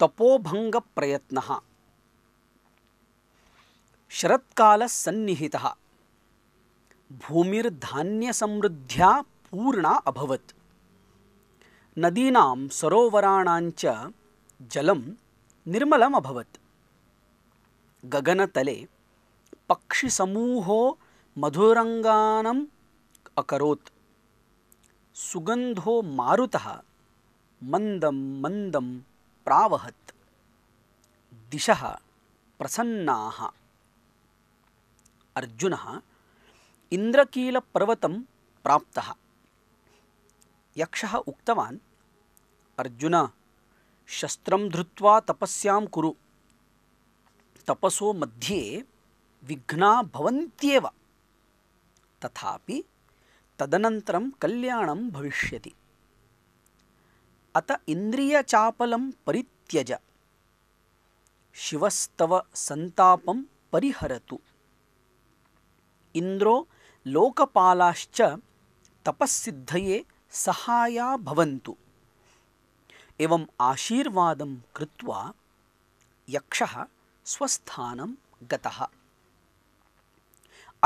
तपोभङ्गप्रयत्नः शरत्कालसन्निहितः भूमिर्धान्यसमृद्ध्या पूर्णा अभवत् नदीनां सरोवराणाञ्च जलं निर्मलम् अभवत् गगनतले पक्षिसमूहो मधुरङ्गानम् अकरोत् सुगन्धो मारुतः मन्दं मन्दं प्रावहत् दिशः प्रसन्नाः अर्जुनः इन्द्रकीलपर्वतं प्राप्तः यक्षः उक्तवान् अर्जुन शस्त्रं धृत्वा तपस्यां कुरु तपसो मध्ये विघ्ना भवन्त्येव तथापि तदनन्तरं कल्याणं भविष्यति अत इन्द्रियचापलं परित्यज शिवस्तव सन्तापं परिहरतु इन्द्रो लोकपालाश्च तपःसिद्धये सहाया भवन्तु एवम् आशीर्वादं कृत्वा यक्षः स्वस्थानं गतः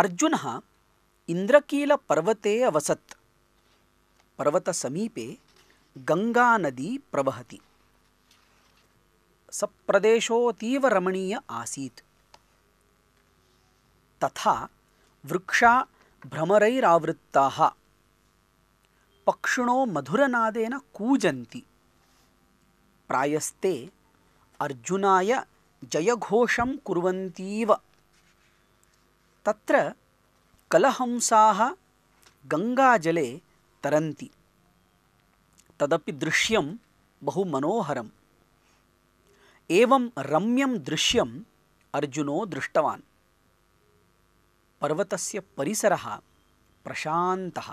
अर्जुनः इन्द्रकीलपर्वते अवसत् पर्वतसमीपे गङ्गानदी प्रवहति सप्रदेशोऽतीवरमणीय आसीत् तथा वृक्षा भ्रमरैरावृत्ताः पक्षिणो मधुरनादेन कूजन्ति प्रायस्ते अर्जुनाय जयघोषं कुर्वन्तीव तत्र कलहंसाः गङ्गाजले तरन्ति तदपि दृश्यं बहु मनोहरम् एवं रम्यं दृश्यम् अर्जुनो दृष्टवान् पर्वतस्य परिसरः प्रशान्तः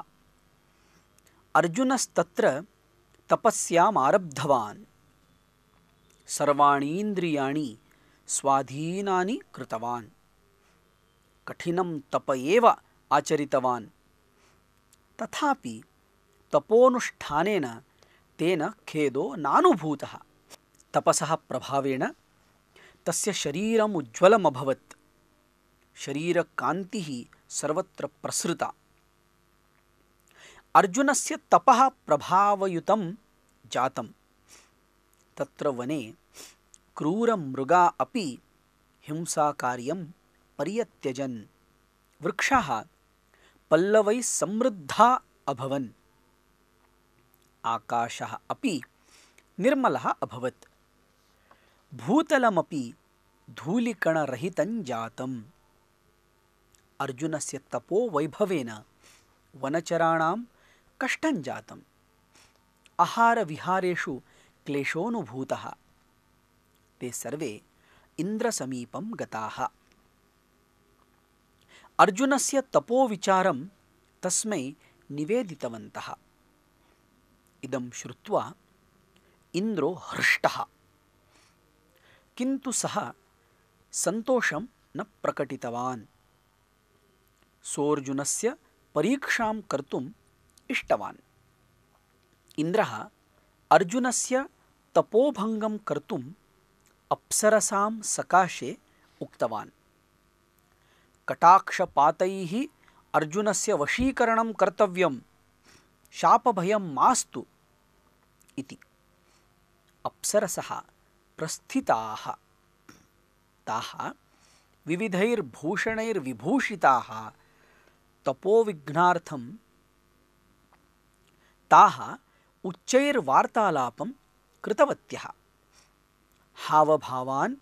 अर्जुनस्तत्र तपस्यामारब्धवान् सर्वाणीन्द्रियाणि स्वाधीनानि कृतवान् कठिनं तप एव आचरितवान् तथापि तपोनुष्ठानेन तेन खेदो नानुभूतः तपसः प्रभावेण तस्य शरीरम् उज्ज्वलमभवत् शरीरकान्तिः सर्वत्र प्रसृता अर्जुनस्य तपः प्रभावयुतं जातं तत्र वने क्रूरमृगा अपि हिंसाकार्यं पर्यत्यजन् वृक्षाः पल्लवैः समृद्धा अभवन् आकाशः अपि निर्मलः अभवत् भूतलमपि धूलिकणरहितं जातम् अर्जुनस्य तपोवैभवेन वनचराणां कष्टं जातम् आहारविहारेषु क्लेशोऽनुभूतः ते सर्वे इन्द्रसमीपं गताः अर्जुनस्य तपोविचारं तस्मै निवेदितवन्तः इदं श्रुत्वा इन्द्रो हृष्टः किन्तु सः सन्तोषं न प्रकटितवान् सोऽर्जुनस्य परीक्षां कर्तुम् इष्टवान् इन्द्रः अर्जुनस्य तपोभङ्गं कर्तुम् अप्सरसां सकाशे उक्तवान् कटाक्षपातैः अर्जुनस्य वशीकरणं कर्तव्यम् शापभयं मास्तु इति अप्सरसः प्रस्थिताः ताः विविधैर्भूषणैर्विभूषिताः तपोविघ्नार्थं ताः उच्चैर्वार्तालापं कृतवत्यः हावभावान्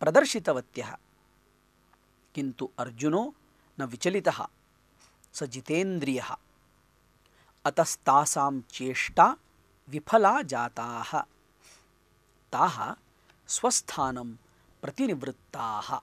प्रदर्शितवत्यः किन्तु अर्जुनो न विचलितः स जितेन्द्रियः अतस्ता चेष्टा विफला जाता ताः प्रतिवृत्ता